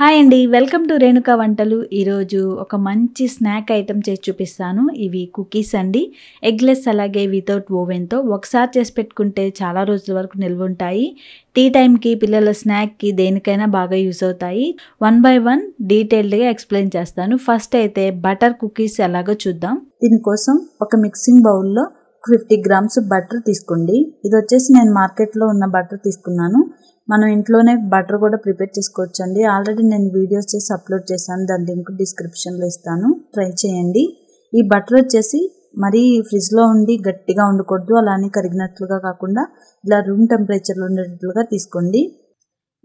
hi అండి welcome to Renuka వంటలు ఈరోజు ఒక మంచి స్నాక్ ఐటెం చేసి చూపిస్తాను ఇవి కుకీస్ అండి ఎగ్లెస్ అలాగే వితౌట్ ఓవెన్తో ఒకసారి చేసి పెట్టుకుంటే చాలా రోజుల వరకు నిల్వ ఉంటాయి టీ టైంకి పిల్లల స్నాక్కి దేనికైనా బాగా యూస్ అవుతాయి వన్ బై వన్ డీటెయిల్డ్గా ఎక్స్ప్లెయిన్ చేస్తాను ఫస్ట్ అయితే బటర్ కుకీస్ ఎలాగో చూద్దాం దీనికోసం ఒక మిక్సింగ్ బౌల్లో ఫిఫ్టీ గ్రామ్స్ బటర్ తీసుకోండి ఇది వచ్చేసి నేను మార్కెట్లో ఉన్న బటర్ తీసుకున్నాను మనం ఇంట్లోనే బటర్ కూడా ప్రిపేర్ చేసుకోవచ్చు అండి ఆల్రెడీ నేను వీడియోస్ చేసి అప్లోడ్ చేశాను దాని లింక్ డిస్క్రిప్షన్లో ఇస్తాను ట్రై చేయండి ఈ బటర్ వచ్చేసి మరీ ఫ్రిడ్జ్లో ఉండి గట్టిగా ఉండకూడదు అలానే కరిగినట్లుగా కాకుండా ఇలా రూమ్ టెంపరేచర్లో ఉండేటట్లుగా తీసుకోండి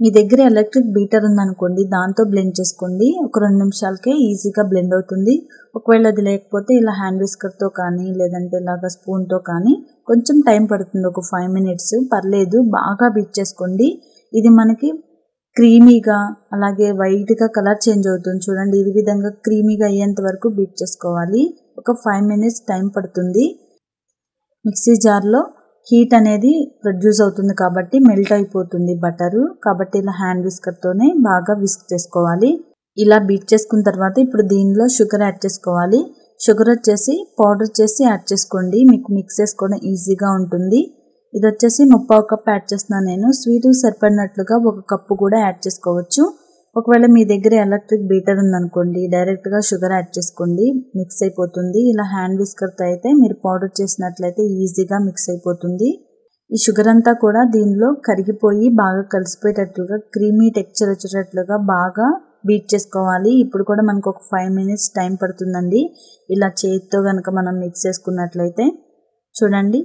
మీ దగ్గర ఎలక్ట్రిక్ బీటర్ ఉందనుకోండి దాంతో బ్లెండ్ చేసుకోండి ఒక రెండు నిమిషాలకే ఈజీగా బ్లెండ్ అవుతుంది ఒకవేళ అది లేకపోతే ఇలా హ్యాండ్ విస్కర్తో కానీ లేదంటే ఇలాగ స్పూన్తో కానీ కొంచెం టైం పడుతుంది ఒక ఫైవ్ మినిట్స్ పర్లేదు బాగా బీట్ చేసుకోండి ఇది మనకి క్రీమీగా అలాగే వైట్గా కలర్ చేంజ్ అవుతుంది చూడండి ఈ విధంగా క్రీమీగా అయ్యేంత వరకు బీట్ చేసుకోవాలి ఒక ఫైవ్ మినిట్స్ టైం పడుతుంది మిక్సీ జార్లో హీట్ అనేది ప్రొడ్యూస్ అవుతుంది కాబట్టి మెల్ట్ అయిపోతుంది బటరు కాబట్టి ఇలా హ్యాండ్ విస్కర్తోనే బాగా విస్క్ చేసుకోవాలి ఇలా బీట్ చేసుకున్న తర్వాత ఇప్పుడు దీనిలో షుగర్ యాడ్ చేసుకోవాలి షుగర్ వచ్చేసి పౌడర్ చేసి యాడ్ చేసుకోండి మీకు మిక్స్ చేసుకోవడం ఈజీగా ఉంటుంది ఇది వచ్చేసి ముప్పావు కప్ యాడ్ చేస్తున్నాను నేను స్వీటు సరిపడినట్లుగా ఒక కప్పు కూడా యాడ్ చేసుకోవచ్చు ఒకవేళ మీ దగ్గర ఎలక్ట్రిక్ బీటర్ ఉందనుకోండి డైరెక్ట్గా షుగర్ యాడ్ చేసుకోండి మిక్స్ అయిపోతుంది ఇలా హ్యాండ్ విస్కర్తో అయితే మీరు పౌడర్ చేసినట్లయితే ఈజీగా మిక్స్ అయిపోతుంది ఈ షుగర్ అంతా కూడా దీనిలో కరిగిపోయి బాగా కలిసిపోయేటట్లుగా క్రీమీ టెక్చర్ వచ్చేటట్లుగా బాగా బీట్ చేసుకోవాలి ఇప్పుడు కూడా మనకు ఒక ఫైవ్ మినిట్స్ టైం పడుతుందండి ఇలా చేతితో కనుక మనం మిక్స్ చేసుకున్నట్లయితే చూడండి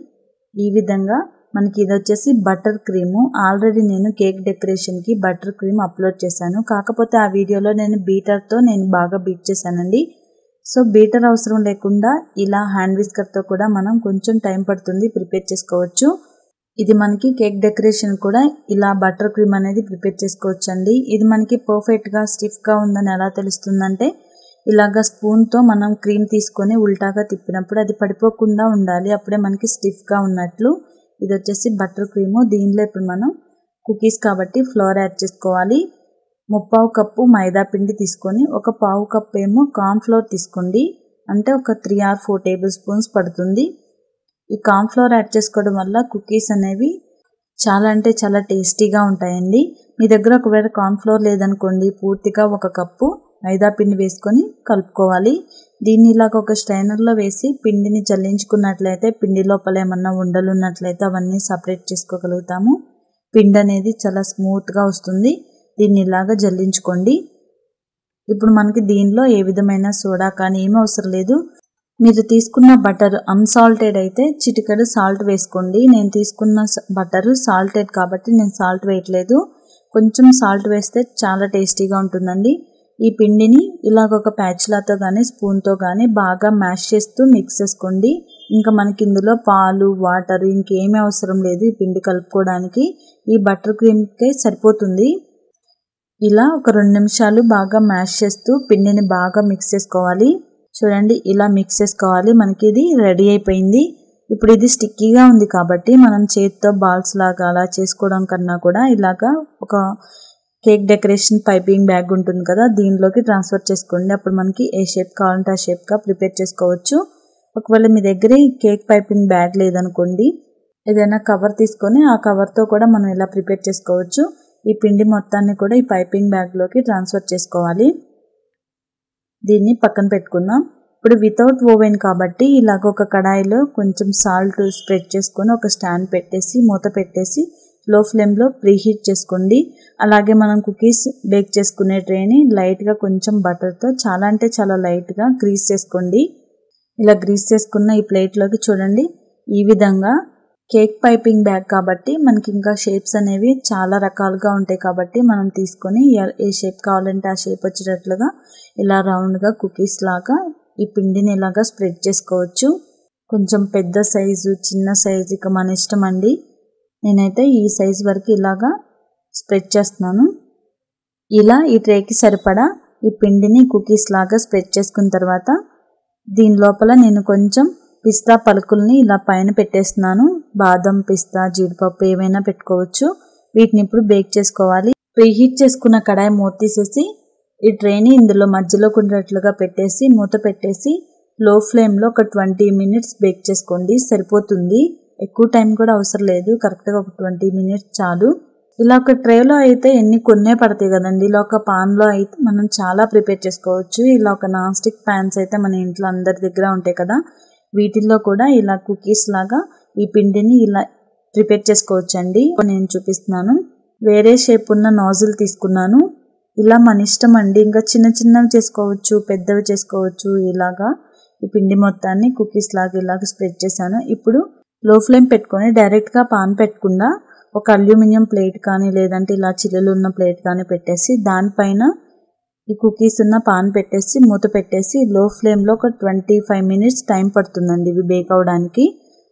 ఈ విధంగా మనకి ఇది వచ్చేసి బటర్ క్రీము ఆల్రెడీ నేను కేక్ డెకరేషన్కి బటర్ క్రీమ్ అప్లోడ్ చేశాను కాకపోతే ఆ వీడియోలో నేను బీటర్తో నేను బాగా బీట్ చేశానండి సో బీటర్ అవసరం లేకుండా ఇలా హ్యాండ్ విస్కర్తో కూడా మనం కొంచెం టైం పడుతుంది ప్రిపేర్ చేసుకోవచ్చు ఇది మనకి కేక్ డెకరేషన్ కూడా ఇలా బటర్ క్రీమ్ అనేది ప్రిపేర్ చేసుకోవచ్చు అండి ఇది మనకి పర్ఫెక్ట్గా స్టిఫ్గా ఉందని ఎలా తెలుస్తుందంటే ఇలాగ స్పూన్తో మనం క్రీమ్ తీసుకొని ఉల్టాగా తిప్పినప్పుడు అది పడిపోకుండా ఉండాలి అప్పుడే మనకి స్టిఫ్గా ఉన్నట్లు ఇది వచ్చేసి బటర్ క్రీము దీనిలో ఇప్పుడు మనం కుకీస్ కాబట్టి ఫ్లోర్ యాడ్ చేసుకోవాలి ముప్పావు కప్పు మైదా పిండి తీసుకొని ఒక పావు కప్పు ఏమో కార్న్ఫ్లోర్ తీసుకోండి అంటే ఒక three or four tablespoons పడుతుంది ఈ కార్న్ఫ్లోర్ యాడ్ చేసుకోవడం వల్ల కుకీస్ అనేవి చాలా అంటే చాలా టేస్టీగా ఉంటాయండి మీ దగ్గర ఒకవేళ కార్న్ఫ్లోర్ లేదనుకోండి పూర్తిగా ఒక కప్పు మైదా పిండి వేసుకొని కలుపుకోవాలి దీన్ని ఇలాగ ఒక స్ట్రైనర్లో వేసి పిండిని చల్లించుకున్నట్లయితే పిండి లోపల ఏమన్నా ఉండలు ఉన్నట్లయితే అవన్నీ సపరేట్ చేసుకోగలుగుతాము పిండి అనేది చాలా స్మూత్గా వస్తుంది దీన్ని ఇలాగ జల్లించుకోండి ఇప్పుడు మనకి దీనిలో ఏ విధమైన సోడా కానీ ఏమీ అవసరం లేదు మీరు తీసుకున్న బటర్ అన్సాల్టెడ్ అయితే చిటికెడు సాల్ట్ వేసుకోండి నేను తీసుకున్న బటర్ సాల్టెడ్ కాబట్టి నేను సాల్ట్ వేయట్లేదు కొంచెం సాల్ట్ వేస్తే చాలా టేస్టీగా ఉంటుందండి ఈ పిండిని ఇలాగ ఒక ప్యాచ్లాతో కానీ స్పూన్తో కానీ బాగా మ్యాష్ చేస్తూ మిక్స్ చేసుకోండి ఇంకా మనకి ఇందులో పాలు వాటర్ ఇంకేమీ అవసరం లేదు ఈ పిండి కలుపుకోవడానికి ఈ బటర్ క్రీమ్కే సరిపోతుంది ఇలా ఒక రెండు నిమిషాలు బాగా మ్యాష్ చేస్తూ పిండిని బాగా మిక్స్ చేసుకోవాలి చూడండి ఇలా మిక్స్ చేసుకోవాలి మనకి ఇది రెడీ అయిపోయింది ఇప్పుడు ఇది స్టిక్కీగా ఉంది కాబట్టి మనం చేతితో బాల్స్ లాగా అలా చేసుకోవడం కన్నా కూడా ఇలాగా ఒక కేక్ డెకరేషన్ పైపింగ్ బ్యాగ్ ఉంటుంది కదా దీనిలోకి ట్రాన్స్ఫర్ చేసుకోండి అప్పుడు మనకి ఏ షేప్ కావాలంటే ఆ షేప్గా ప్రిపేర్ చేసుకోవచ్చు ఒకవేళ మీ దగ్గర ఈ కేక్ పైపింగ్ బ్యాగ్ లేదనుకోండి ఏదైనా కవర్ తీసుకొని ఆ కవర్తో కూడా మనం ఇలా ప్రిపేర్ చేసుకోవచ్చు ఈ పిండి మొత్తాన్ని కూడా ఈ పైపింగ్ బ్యాగ్లోకి ట్రాన్స్ఫర్ చేసుకోవాలి దీన్ని పక్కన పెట్టుకుందాం ఇప్పుడు వితౌట్ ఓవెన్ కాబట్టి ఇలాగ ఒక కడాయిలో కొంచెం సాల్ట్ స్ప్రెడ్ చేసుకొని ఒక స్టాండ్ పెట్టేసి మూత పెట్టేసి లో ఫ్లేమ్లో ప్రీహీట్ చేసుకోండి అలాగే మనం కుకీస్ బేక్ చేసుకునే ట్రేని లైట్గా కొంచెం బటర్తో చాలా అంటే చాలా లైట్గా గ్రీస్ చేసుకోండి ఇలా గ్రీస్ చేసుకున్న ఈ ప్లేట్లోకి చూడండి ఈ విధంగా కేక్ పైపింగ్ బ్యాగ్ కాబట్టి మనకి ఇంకా షేప్స్ అనేవి చాలా రకాలుగా ఉంటాయి కాబట్టి మనం తీసుకొని ఏ షేప్ కావాలంటే ఆ షేప్ వచ్చేటట్లుగా ఇలా రౌండ్గా కుకీస్ లాగా ఈ పిండిని ఇలాగా స్ప్రెడ్ చేసుకోవచ్చు కొంచెం పెద్ద సైజు చిన్న సైజు ఇక మన ఇష్టం అండి నేనైతే ఈ సైజ్ వరకు ఇలాగా స్ప్రెడ్ చేస్తున్నాను ఇలా ఈ ట్రేకి సరిపడా ఈ పిండిని కుకీస్ లాగా స్ప్రెడ్ చేసుకున్న తర్వాత దీని లోపల నేను కొంచెం పిస్తా పలుకుల్ని ఇలా పైన పెట్టేస్తున్నాను బాదం పిస్తా జీడిపప్పు ఏవైనా పెట్టుకోవచ్చు వీటిని ఇప్పుడు బేక్ చేసుకోవాలి ప్రీహీట్ చేసుకున్న కడాయి మూత తీసేసి ఈ ట్రేని ఇందులో మధ్యలో ఉండేట్లుగా పెట్టేసి మూత పెట్టేసి లో ఫ్లేమ్లో ఒక ట్వంటీ మినిట్స్ బేక్ చేసుకోండి సరిపోతుంది ఎక్కువ టైం కూడా అవసరం లేదు కరెక్ట్గా ఒక ట్వంటీ మినిట్స్ చాలు ఇలా ఒక ట్రేలో అయితే ఎన్ని కొన్నే పడతాయి కదండి ఇలా ఒక పాన్లో అయితే మనం చాలా ప్రిపేర్ చేసుకోవచ్చు ఇలా ఒక నాన్ స్టిక్ ప్యాన్స్ అయితే మన ఇంట్లో అందరి దగ్గర ఉంటాయి కదా వీటిల్లో కూడా ఇలా కుకీస్ లాగా ఈ పిండిని ఇలా ప్రిపేర్ చేసుకోవచ్చు అండి నేను చూపిస్తున్నాను వేరే షేప్ ఉన్న నాజిల్ తీసుకున్నాను ఇలా మన ఇష్టం అండి ఇంకా చిన్న చిన్నవి చేసుకోవచ్చు పెద్దవి చేసుకోవచ్చు ఇలాగా ఈ పిండి మొత్తాన్ని కుకీస్ లాగా ఇలాగ స్ప్రెడ్ చేశాను ఇప్పుడు లో ఫ్లేమ్ పెట్టుకొని డైరెక్ట్గా పాన్ పెట్టకుండా ఒక అల్యూమినియం ప్లేట్ కానీ లేదంటే ఇలా చిల్లలు ఉన్న ప్లేట్ కానీ పెట్టేసి దానిపైన ఈ కుకీస్ ఉన్న పాన్ పెట్టేసి మూత పెట్టేసి లో ఫ్లేమ్లో ఒక ట్వంటీ ఫైవ్ మినిట్స్ టైం పడుతుందండి ఇవి బేక్ అవడానికి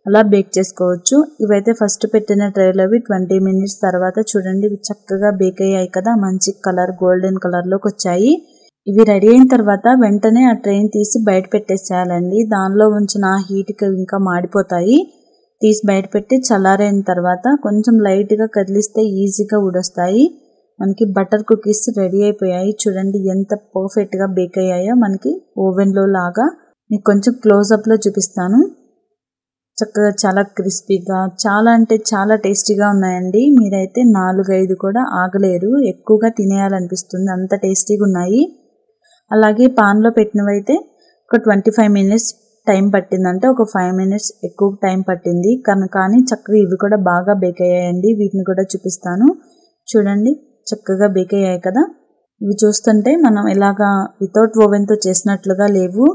అలా బేక్ చేసుకోవచ్చు ఇవైతే ఫస్ట్ పెట్టిన ట్రైలో అవి ట్వంటీ మినిట్స్ తర్వాత చూడండి ఇవి చక్కగా బేక్ అయ్యాయి కదా మంచి కలర్ గోల్డెన్ కలర్లోకి వచ్చాయి ఇవి రెడీ అయిన తర్వాత వెంటనే ఆ ట్రైన్ తీసి బయట పెట్టేసేయాలండి దానిలో ఉంచిన హీట్ హీట్కి ఇంకా మాడిపోతాయి తీసి బయట పెట్టి చల్లారైన తర్వాత కొంచెం లైట్గా కదిలిస్తే ఈజీగా ఉడొస్తాయి మనకి బటర్ కుకీస్ రెడీ అయిపోయాయి చూడండి ఎంత పర్ఫెక్ట్గా బేక్ అయ్యాయో మనకి ఓవెన్లో లాగా మీకు కొంచెం క్లోజప్లో చూపిస్తాను చక్కగా చాలా క్రిస్పీగా చాలా అంటే చాలా టేస్టీగా ఉన్నాయండి మీరైతే నాలుగైదు కూడా ఆగలేరు ఎక్కువగా తినేయాలనిపిస్తుంది అంత టేస్టీగా ఉన్నాయి అలాగే పాన్లో పెట్టినవైతే ఒక ట్వంటీ ఫైవ్ మినిట్స్ టైం పట్టిందంటే ఒక ఫైవ్ మినిట్స్ ఎక్కువ టైం పట్టింది కానీ కానీ చక్కగా ఇవి కూడా బాగా బేక్ అయ్యాయండి వీటిని కూడా చూపిస్తాను చూడండి చక్కగా బేక్ అయ్యాయి కదా ఇవి చూస్తుంటే మనం ఇలాగా వితౌట్ ఓవెన్తో చేసినట్లుగా లేవు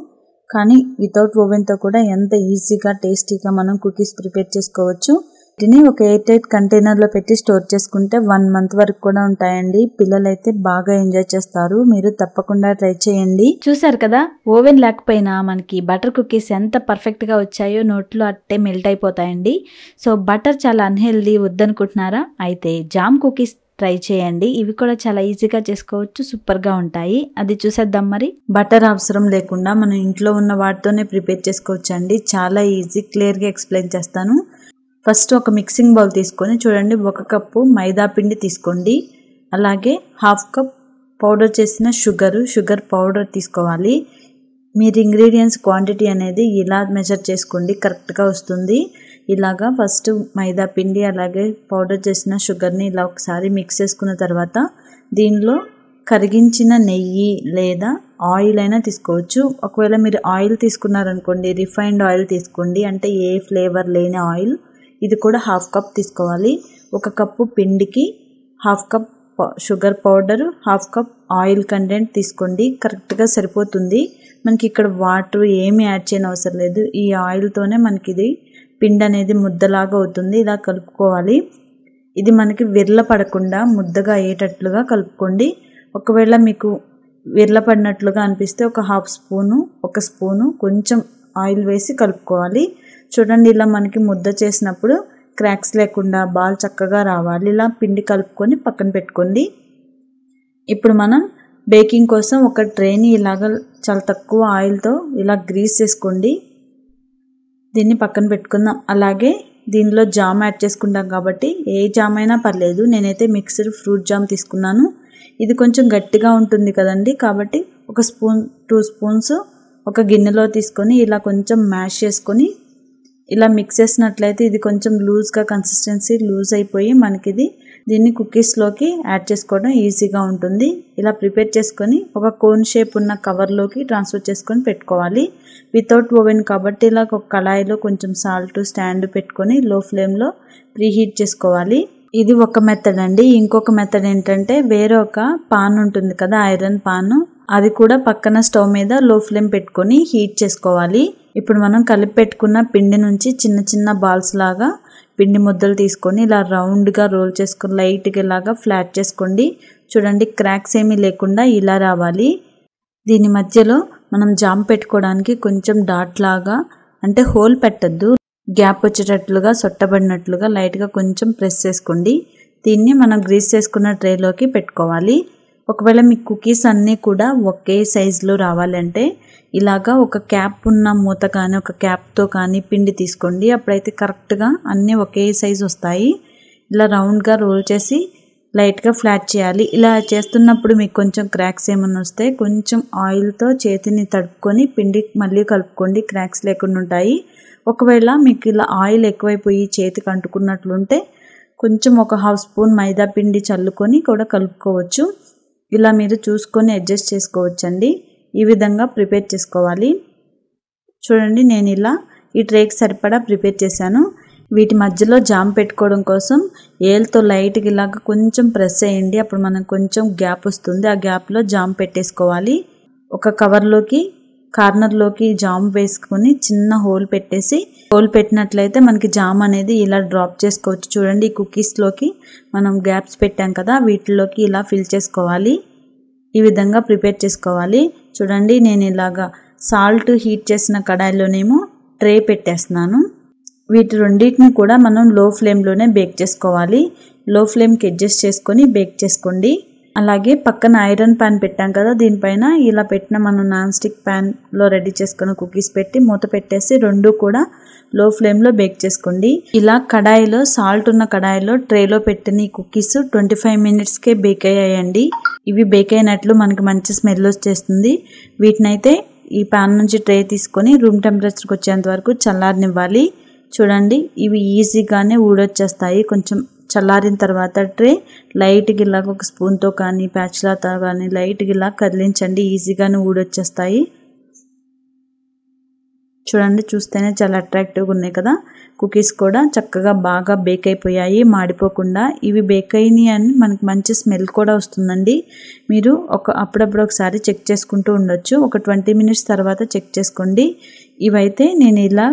కానీ వితౌట్ ఓవెన్తో కూడా ఎంత ఈజీగా టేస్టీగా మనం కుకీస్ ప్రిపేర్ చేసుకోవచ్చు వీటిని ఒక ఎయిర్ టైట్ కంటైనర్లో పెట్టి స్టోర్ చేసుకుంటే వన్ మంత్ వరకు కూడా ఉంటాయండి పిల్లలైతే బాగా ఎంజాయ్ చేస్తారు మీరు తప్పకుండా ట్రై చేయండి చూసారు కదా ఓవెన్ లేకపోయినా మనకి బటర్ కుకీస్ ఎంత పర్ఫెక్ట్గా వచ్చాయో నోట్లో అట్టే మెల్ట్ అయిపోతాయండి సో బటర్ చాలా అన్హెల్దీ వద్దనుకుంటున్నారా అయితే జామ్ కుకీస్ ట్రై చేయండి ఇవి కూడా చాలా ఈజీగా చేసుకోవచ్చు సూపర్గా ఉంటాయి అది చూసేద్దాం మరి బటర్ అవసరం లేకుండా మనం ఇంట్లో ఉన్న వాటితోనే ప్రిపేర్ చేసుకోవచ్చు అండి చాలా ఈజీ క్లియర్గా ఎక్స్ప్లెయిన్ చేస్తాను ఫస్ట్ ఒక మిక్సింగ్ బౌల్ తీసుకొని చూడండి ఒక కప్పు మైదా పిండి తీసుకోండి అలాగే హాఫ్ కప్ పౌడర్ చేసిన షుగర్ షుగర్ పౌడర్ తీసుకోవాలి మీరు ఇంగ్రీడియంట్స్ క్వాంటిటీ అనేది ఇలా మెజర్ చేసుకోండి కరెక్ట్గా వస్తుంది ఇలాగా ఫస్ట్ మైదా పిండి అలాగే పౌడర్ చేసిన షుగర్ని ఇలా ఒకసారి మిక్స్ చేసుకున్న తర్వాత దీనిలో కరిగించిన నెయ్యి లేదా ఆయిల్ అయినా తీసుకోవచ్చు ఒకవేళ మీరు ఆయిల్ తీసుకున్నారనుకోండి రిఫైన్డ్ ఆయిల్ తీసుకోండి అంటే ఏ ఫ్లేవర్ లేని ఆయిల్ ఇది కూడా హాఫ్ కప్ తీసుకోవాలి ఒక కప్పు పిండికి half cup sugar powder half cup oil content తీసుకోండి కరెక్ట్గా సరిపోతుంది మనకి ఇక్కడ వాటర్ ఏమి యాడ్ చేయని అవసరం లేదు ఈ ఆయిల్తోనే మనకి ఇది పిండి అనేది ముద్దలాగా అవుతుంది ఇలా కలుపుకోవాలి ఇది మనకి విర్ల పడకుండా ముద్దగా అయ్యేటట్లుగా కలుపుకోండి ఒకవేళ మీకు విర్ల పడినట్లుగా అనిపిస్తే ఒక హాఫ్ స్పూను ఒక స్పూను కొంచెం ఆయిల్ వేసి కలుపుకోవాలి చూడండి ఇలా మనకి ముద్ద చేసినప్పుడు క్రాక్స్ లేకుండా బాల్ చక్కగా రావాలి ఇలా పిండి కలుపుకొని పక్కన పెట్టుకోండి ఇప్పుడు మనం బేకింగ్ కోసం ఒక ట్రేని ఇలాగ చాలా తక్కువ ఆయిల్తో ఇలా గ్రీస్ చేసుకోండి దీన్ని పక్కన పెట్టుకుందాం అలాగే దీనిలో జామ్ యాడ్ చేసుకుంటాం కాబట్టి ఏ జామ్ అయినా పర్లేదు నేనైతే మిక్స్డ్ ఫ్రూట్ జామ్ తీసుకున్నాను ఇది కొంచెం గట్టిగా ఉంటుంది కదండి కాబట్టి ఒక స్పూన్ టూ స్పూన్స్ ఒక గిన్నెలో తీసుకొని ఇలా కొంచెం మ్యాష్ చేసుకొని ఇలా మిక్స్ చేసినట్లయితే ఇది కొంచెం లూజ్గా కన్సిస్టెన్సీ లూజ్ అయిపోయి మనకి ఇది దీన్ని కుక్కీస్లోకి యాడ్ చేసుకోవడం ఈజీగా ఉంటుంది ఇలా ప్రిపేర్ చేసుకొని ఒక కోన్ షేప్ ఉన్న కవర్లోకి ట్రాన్స్ఫర్ చేసుకొని పెట్టుకోవాలి వితౌట్ ఓవెన్ కాబట్టి ఇలా ఒక కళాయిలో కొంచెం సాల్ట్ స్టాండ్ పెట్టుకొని లో ఫ్లేమ్లో ప్రీహీట్ చేసుకోవాలి ఇది ఒక మెథడ్ అండి ఇంకొక మెథడ్ ఏంటంటే వేరే ఒక పాన్ ఉంటుంది కదా ఐరన్ పాన్ అది కూడా పక్కన స్టవ్ మీద లో ఫ్లేమ్ పెట్టుకొని హీట్ చేసుకోవాలి ఇప్పుడు మనం కలిపి పెట్టుకున్న పిండి నుంచి చిన్న చిన్న బాల్స్ లాగా పిండి ముద్దలు తీసుకొని ఇలా రౌండ్గా రోల్ చేసుకొని లైట్గా ఇలాగా ఫ్లాట్ చేసుకోండి చూడండి క్రాక్స్ ఏమీ లేకుండా ఇలా రావాలి దీని మధ్యలో మనం జామ్ పెట్టుకోవడానికి కొంచెం డాట్ లాగా అంటే హోల్ పెట్టద్దు గ్యాప్ వచ్చేటట్లుగా సొట్టబడినట్లుగా లైట్గా కొంచెం ప్రెస్ చేసుకోండి దీన్ని మనం గ్రీస్ చేసుకున్న ట్రేలోకి పెట్టుకోవాలి ఒకవేళ మీ కుకీస్ అన్నీ కూడా ఒకే సైజులో రావాలంటే ఇలాగా ఒక క్యాప్ ఉన్న మూత కానీ ఒక క్యాప్తో కానీ పిండి తీసుకోండి అప్పుడైతే కరెక్ట్గా అన్నీ ఒకే సైజు వస్తాయి ఇలా రౌండ్గా రోల్ చేసి లైట్గా ఫ్లాట్ చేయాలి ఇలా చేస్తున్నప్పుడు మీకు కొంచెం క్రాక్స్ ఏమైనా వస్తే కొంచెం ఆయిల్తో చేతిని తడుపుకొని పిండి మళ్ళీ కలుపుకోండి క్రాక్స్ లేకుండా ఉంటాయి ఒకవేళ మీకు ఇలా ఆయిల్ ఎక్కువైపోయి చేతికి అంటుకున్నట్లుంటే కొంచెం ఒక హాఫ్ స్పూన్ మైదా పిండి చల్లుకొని కూడా కలుపుకోవచ్చు ఇలా మీరు చూసుకొని అడ్జస్ట్ చేసుకోవచ్చండి ఈ విధంగా ప్రిపేర్ చేసుకోవాలి చూడండి నేను ఇలా ఈ ట్రేక్ సరిపడా ప్రిపేర్ చేశాను వీటి మధ్యలో జామ్ పెట్టుకోవడం కోసం ఏల్తో లైట్గా ఇలాగ కొంచెం ప్రెస్ అయ్యండి అప్పుడు మనకు కొంచెం గ్యాప్ వస్తుంది ఆ గ్యాప్లో జామ్ పెట్టేసుకోవాలి ఒక కవర్లోకి కార్నర్లోకి జామ్ వేసుకొని చిన్న హోల్ పెట్టేసి హోల్ పెట్టినట్లయితే మనకి జామ్ అనేది ఇలా డ్రాప్ చేసుకోవచ్చు చూడండి ఈ కుకీస్లోకి మనం గ్యాప్స్ పెట్టాం కదా వీటిలోకి ఇలా ఫిల్ చేసుకోవాలి ఈ విధంగా ప్రిపేర్ చేసుకోవాలి చూడండి నేను ఇలాగా సాల్ట్ హీట్ చేసిన కడాయిలోనేమో ట్రే పెట్టేస్తున్నాను వీటి రెండింటిని కూడా మనం లో ఫ్లేమ్లోనే బేక్ చేసుకోవాలి లో ఫ్లేమ్కి అడ్జస్ట్ చేసుకొని బేక్ చేసుకోండి అలాగే పక్కన ఐరన్ ప్యాన్ పెట్టాం కదా దీనిపైన ఇలా పెట్టిన మనం నాన్ స్టిక్ ప్యాన్లో రెడీ చేసుకున్న కుకీస్ పెట్టి మూత పెట్టేసి రెండు కూడా లో ఫ్లేమ్లో బేక్ చేసుకోండి ఇలా కడాయిలో సాల్ట్ ఉన్న కడాయిలో ట్రేలో పెట్టిన ఈ కుకీస్ ట్వంటీ ఫైవ్ మినిట్స్కే బేక్ అయ్యాయండి ఇవి బేక్ అయినట్లు మనకి మంచి స్మెల్ వచ్చేస్తుంది వీటినైతే ఈ ప్యాన్ నుంచి ట్రే తీసుకొని రూమ్ టెంపరేచర్కి వచ్చేంత వరకు చల్లారనివ్వాలి చూడండి ఇవి ఈజీగానే ఊడొచ్చేస్తాయి కొంచెం చల్లారిన తర్వాత ట్రే లైట్ ఇలాగ ఒక స్పూన్తో కానీ ప్యాచ్లాతో కానీ లైట్గా ఇలా కదిలించండి ఈజీగానే ఊడొచ్చేస్తాయి చూడండి చూస్తేనే చాలా అట్రాక్టివ్గా ఉన్నాయి కదా కుకీస్ కూడా చక్కగా బాగా బేక్ అయిపోయాయి మాడిపోకుండా ఇవి బేక్ అయినాయి అని మనకి మంచి స్మెల్ కూడా వస్తుందండి మీరు ఒక అప్పుడప్పుడు ఒకసారి చెక్ చేసుకుంటూ ఉండొచ్చు ఒక ట్వంటీ మినిట్స్ తర్వాత చెక్ చేసుకోండి ఇవైతే నేను ఇలా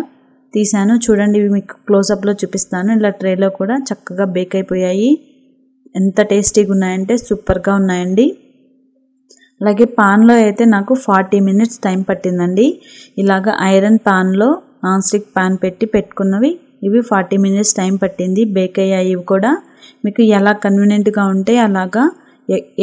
తీసాను చూడండి ఇవి మీకు క్లోజప్లో చూపిస్తాను ఇలా ట్రేలో కూడా చక్కగా బేక్ అయిపోయాయి ఎంత టేస్టీగా ఉన్నాయంటే సూపర్గా ఉన్నాయండి అలాగే పాన్లో అయితే నాకు ఫార్టీ మినిట్స్ టైం పట్టిందండి ఇలాగ ఐరన్ పాన్లో నాన్ స్టిక్ పాన్ పెట్టి పెట్టుకున్నవి ఇవి ఫార్టీ మినిట్స్ టైం పట్టింది బేక్ అయ్యాయి ఇవి కూడా మీకు ఎలా కన్వీనియంట్గా ఉంటే అలాగా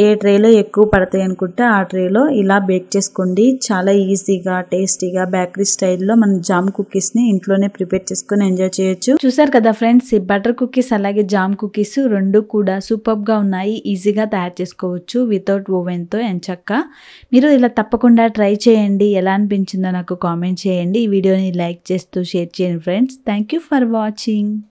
ఏ ట్రేలో ఎక్కువ పడతాయి అనుకుంటే ఆ ట్రేలో ఇలా బేక్ చేసుకోండి చాలా ఈజీగా టేస్టీగా బేకరీ స్టైల్లో మనం జామ్ కుకీస్ని ఇంట్లోనే ప్రిపేర్ చేసుకుని ఎంజాయ్ చేయొచ్చు చూసారు కదా ఫ్రెండ్స్ ఈ బటర్ కుకీస్ అలాగే జామ్ కుకీస్ రెండు కూడా సూపర్గా ఉన్నాయి ఈజీగా తయారు చేసుకోవచ్చు వితౌట్ ఓవెన్తో ఎంచక్క మీరు ఇలా తప్పకుండా ట్రై చేయండి ఎలా అనిపించిందో నాకు కామెంట్ చేయండి ఈ వీడియోని లైక్ చేస్తూ షేర్ చేయండి ఫ్రెండ్స్ థ్యాంక్ ఫర్ వాచింగ్